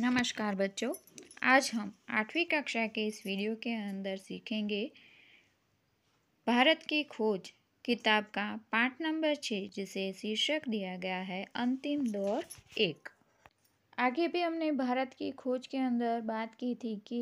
नमस्कार बच्चों आज हम आठवीं कक्षा के इस वीडियो के अंदर सीखेंगे भारत की खोज किताब का पाठ नंबर छः जिसे शीर्षक दिया गया है अंतिम दौर एक आगे भी हमने भारत की खोज के अंदर बात की थी कि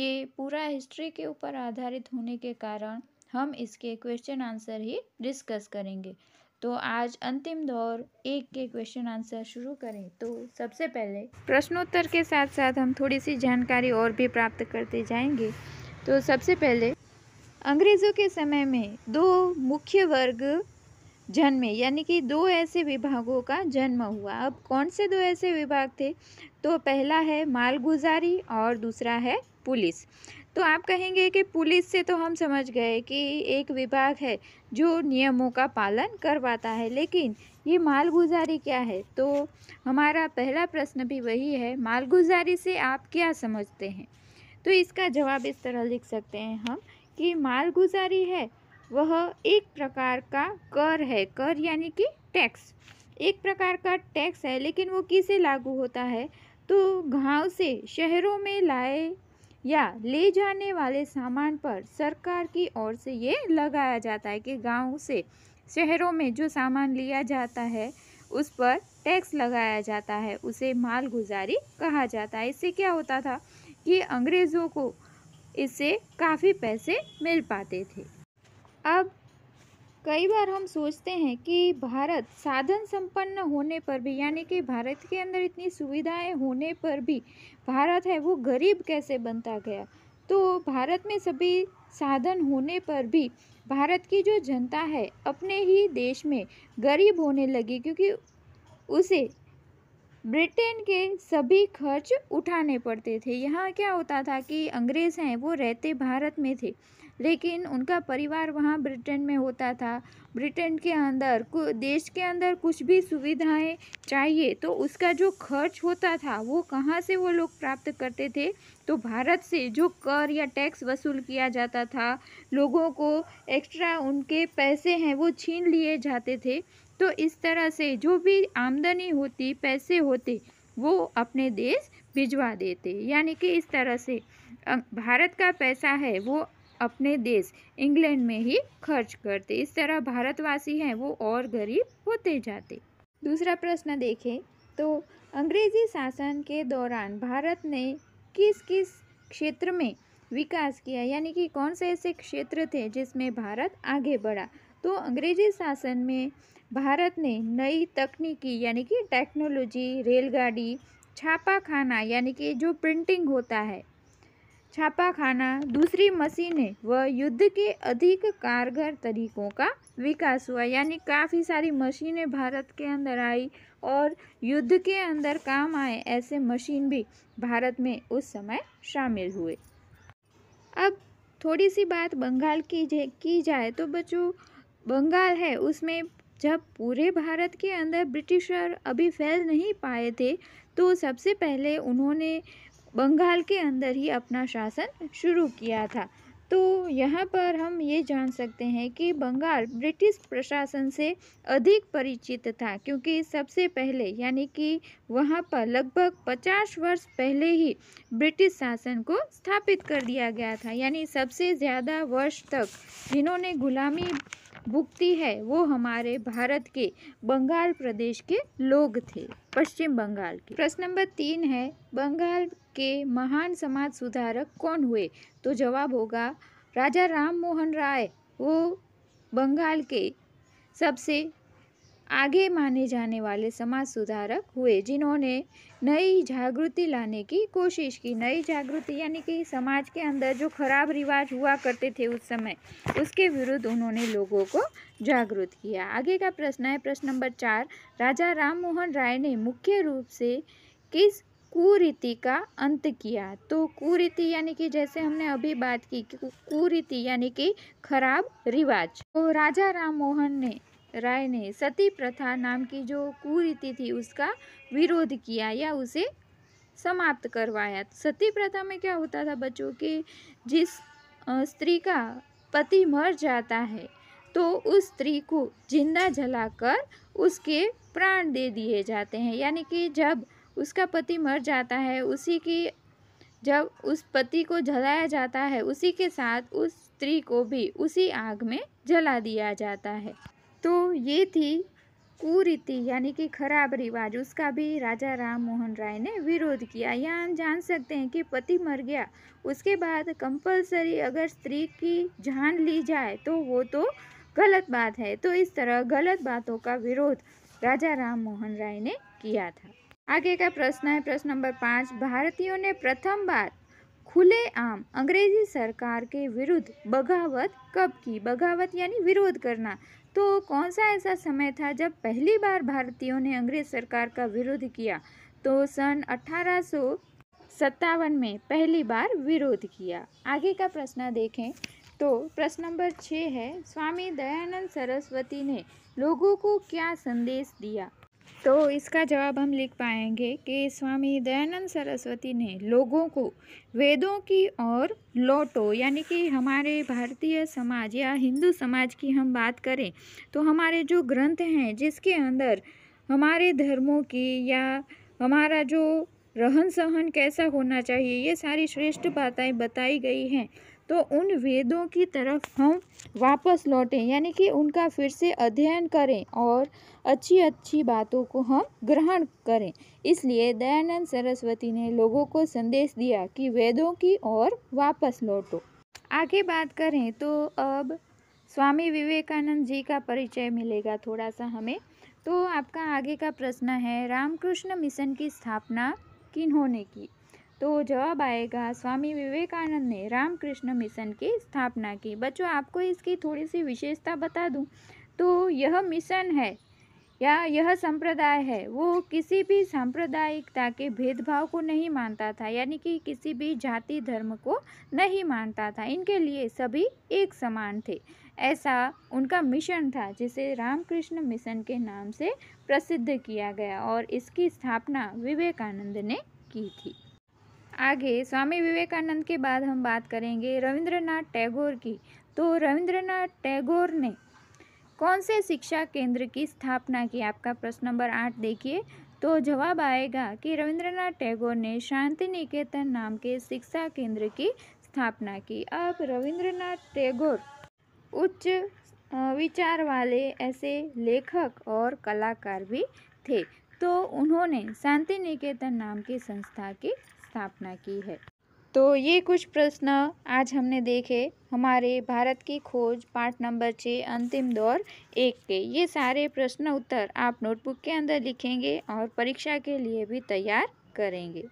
ये पूरा हिस्ट्री के ऊपर आधारित होने के कारण हम इसके क्वेश्चन आंसर ही डिस्कस करेंगे तो आज अंतिम दौर एक के क्वेश्चन आंसर शुरू करें तो सबसे पहले प्रश्नोत्तर के साथ साथ हम थोड़ी सी जानकारी और भी प्राप्त करते जाएंगे तो सबसे पहले अंग्रेज़ों के समय में दो मुख्य वर्ग जन्मे यानी कि दो ऐसे विभागों का जन्म हुआ अब कौन से दो ऐसे विभाग थे तो पहला है मालगुजारी और दूसरा है पुलिस तो आप कहेंगे कि पुलिस से तो हम समझ गए कि एक विभाग है जो नियमों का पालन करवाता है लेकिन ये मालगुजारी क्या है तो हमारा पहला प्रश्न भी वही है मालगुजारी से आप क्या समझते हैं तो इसका जवाब इस तरह लिख सकते हैं हम कि मालगुजारी है वह एक प्रकार का कर है कर यानी कि टैक्स एक प्रकार का टैक्स है लेकिन वो किसे लागू होता है तो गांव से शहरों में लाए या ले जाने वाले सामान पर सरकार की ओर से ये लगाया जाता है कि गांव से शहरों में जो सामान लिया जाता है उस पर टैक्स लगाया जाता है उसे माल गुजारी कहा जाता है इससे क्या होता था कि अंग्रेज़ों को इससे काफ़ी पैसे मिल पाते थे अब कई बार हम सोचते हैं कि भारत साधन संपन्न होने पर भी यानी कि भारत के अंदर इतनी सुविधाएं होने पर भी भारत है वो गरीब कैसे बनता गया तो भारत में सभी साधन होने पर भी भारत की जो जनता है अपने ही देश में गरीब होने लगी क्योंकि उसे ब्रिटेन के सभी खर्च उठाने पड़ते थे यहाँ क्या होता था कि अंग्रेज़ हैं वो रहते भारत में थे लेकिन उनका परिवार वहाँ ब्रिटेन में होता था ब्रिटेन के अंदर देश के अंदर कुछ भी सुविधाएं चाहिए तो उसका जो खर्च होता था वो कहाँ से वो लोग प्राप्त करते थे तो भारत से जो कर या टैक्स वसूल किया जाता था लोगों को एक्स्ट्रा उनके पैसे हैं वो छीन लिए जाते थे तो इस तरह से जो भी आमदनी होती पैसे होते वो अपने देश भिजवा देते यानी कि इस तरह से भारत का पैसा है वो अपने देश इंग्लैंड में ही खर्च करते इस तरह भारतवासी हैं वो और गरीब होते जाते दूसरा प्रश्न देखें तो अंग्रेजी शासन के दौरान भारत ने किस किस क्षेत्र में विकास किया यानी कि कौन से ऐसे क्षेत्र थे जिसमें भारत आगे बढ़ा तो अंग्रेजी शासन में भारत ने नई तकनीकी यानी कि टेक्नोलॉजी रेलगाड़ी छापा खाना यानी कि जो प्रिंटिंग होता है छापा खाना दूसरी मशीनें व युद्ध के अधिक कारगर तरीकों का विकास हुआ यानी काफ़ी सारी मशीनें भारत के अंदर आई और युद्ध के अंदर काम आए ऐसे मशीन भी भारत में उस समय शामिल हुए अब थोड़ी सी बात बंगाल की की जाए तो बच्चों बंगाल है उसमें जब पूरे भारत के अंदर ब्रिटिशर अभी फैल नहीं पाए थे तो सबसे पहले उन्होंने बंगाल के अंदर ही अपना शासन शुरू किया था तो यहाँ पर हम ये जान सकते हैं कि बंगाल ब्रिटिश प्रशासन से अधिक परिचित था क्योंकि सबसे पहले यानी कि वहाँ पर लगभग 50 वर्ष पहले ही ब्रिटिश शासन को स्थापित कर दिया गया था यानी सबसे ज़्यादा वर्ष तक जिन्होंने गुलामी भुगती है वो हमारे भारत के बंगाल प्रदेश के लोग थे पश्चिम बंगाल के प्रश्न नंबर तीन है बंगाल के महान समाज सुधारक कौन हुए तो जवाब होगा राजा राम मोहन राय वो बंगाल के सबसे आगे माने जाने वाले समाज सुधारक हुए जिन्होंने नई जागृति लाने की कोशिश की नई जागृति यानी कि समाज के अंदर जो खराब रिवाज हुआ करते थे उस समय उसके विरुद्ध उन्होंने लोगों को जागृत किया आगे का प्रश्न है प्रश्न नंबर चार राजा राम मोहन राय ने मुख्य रूप से किस कुरीति का अंत किया तो कुरीति यानी कि जैसे हमने अभी बात की कुरीति यानी कि खराब रिवाज तो राजा राम मोहन ने राय ने सती प्रथा नाम की जो कुरीति थी उसका विरोध किया या उसे समाप्त करवाया सती प्रथा में क्या होता था बच्चों के जिस स्त्री का पति मर जाता है तो उस स्त्री को जिंदा जलाकर उसके प्राण दे दिए जाते हैं यानी कि जब उसका पति मर जाता है उसी की जब उस पति को जलाया जाता है उसी के साथ उस स्त्री को भी उसी आग में जला दिया जाता है तो ये थी कुरीति यानी कि खराब रिवाज उसका भी राजा राम मोहन राय ने विरोध किया यहाँ हम जान सकते हैं कि पति मर गया उसके बाद कंपलसरी अगर स्त्री की जान ली जाए तो वो तो गलत बात है तो इस तरह गलत बातों का विरोध राजा राम मोहन राय ने किया था आगे का प्रश्न है प्रश्न नंबर पाँच भारतीयों ने प्रथम बार खुलेआम अंग्रेजी सरकार के विरुद्ध बगावत कब की बगावत यानी विरोध करना तो कौन सा ऐसा समय था जब पहली बार भारतीयों ने अंग्रेज सरकार का विरोध किया तो सन अठारह सत्तावन में पहली बार विरोध किया आगे का प्रश्न देखें तो प्रश्न नंबर छः है स्वामी दयानंद सरस्वती ने लोगों को क्या संदेश दिया तो इसका जवाब हम लिख पाएंगे कि स्वामी दयानंद सरस्वती ने लोगों को वेदों की और लौटो यानी कि हमारे भारतीय समाज या हिंदू समाज की हम बात करें तो हमारे जो ग्रंथ हैं जिसके अंदर हमारे धर्मों की या हमारा जो रहन सहन कैसा होना चाहिए ये सारी श्रेष्ठ बातें बताई गई हैं तो उन वेदों की तरफ हम वापस लौटें यानी कि उनका फिर से अध्ययन करें और अच्छी अच्छी बातों को हम ग्रहण करें इसलिए दयानंद सरस्वती ने लोगों को संदेश दिया कि वेदों की ओर वापस लौटो आगे बात करें तो अब स्वामी विवेकानंद जी का परिचय मिलेगा थोड़ा सा हमें तो आपका आगे का प्रश्न है रामकृष्ण मिशन की स्थापना किन्होंने की तो जवाब आएगा स्वामी विवेकानंद ने रामकृष्ण मिशन की स्थापना की बच्चों आपको इसकी थोड़ी सी विशेषता बता दूं तो यह मिशन है या यह संप्रदाय है वो किसी भी सांप्रदायिकता के भेदभाव को नहीं मानता था यानी कि किसी भी जाति धर्म को नहीं मानता था इनके लिए सभी एक समान थे ऐसा उनका मिशन था जिसे रामकृष्ण मिशन के नाम से प्रसिद्ध किया गया और इसकी स्थापना विवेकानंद ने की थी आगे स्वामी विवेकानंद के बाद हम बात करेंगे रविंद्रनाथ टैगोर की तो रविंद्रनाथ टैगोर ने कौन से शिक्षा केंद्र की स्थापना की आपका प्रश्न नंबर आठ देखिए तो जवाब आएगा कि रविंद्रनाथ टैगोर ने शांति निकेतन नाम के शिक्षा केंद्र की स्थापना की अब रविंद्रनाथ टैगोर उच्च विचार वाले ऐसे लेखक और कलाकार भी थे तो उन्होंने शांति निकेतन नाम की संस्था की स्थापना की है तो ये कुछ प्रश्न आज हमने देखे हमारे भारत की खोज पाठ नंबर छः अंतिम दौर एक के ये सारे प्रश्न उत्तर आप नोटबुक के अंदर लिखेंगे और परीक्षा के लिए भी तैयार करेंगे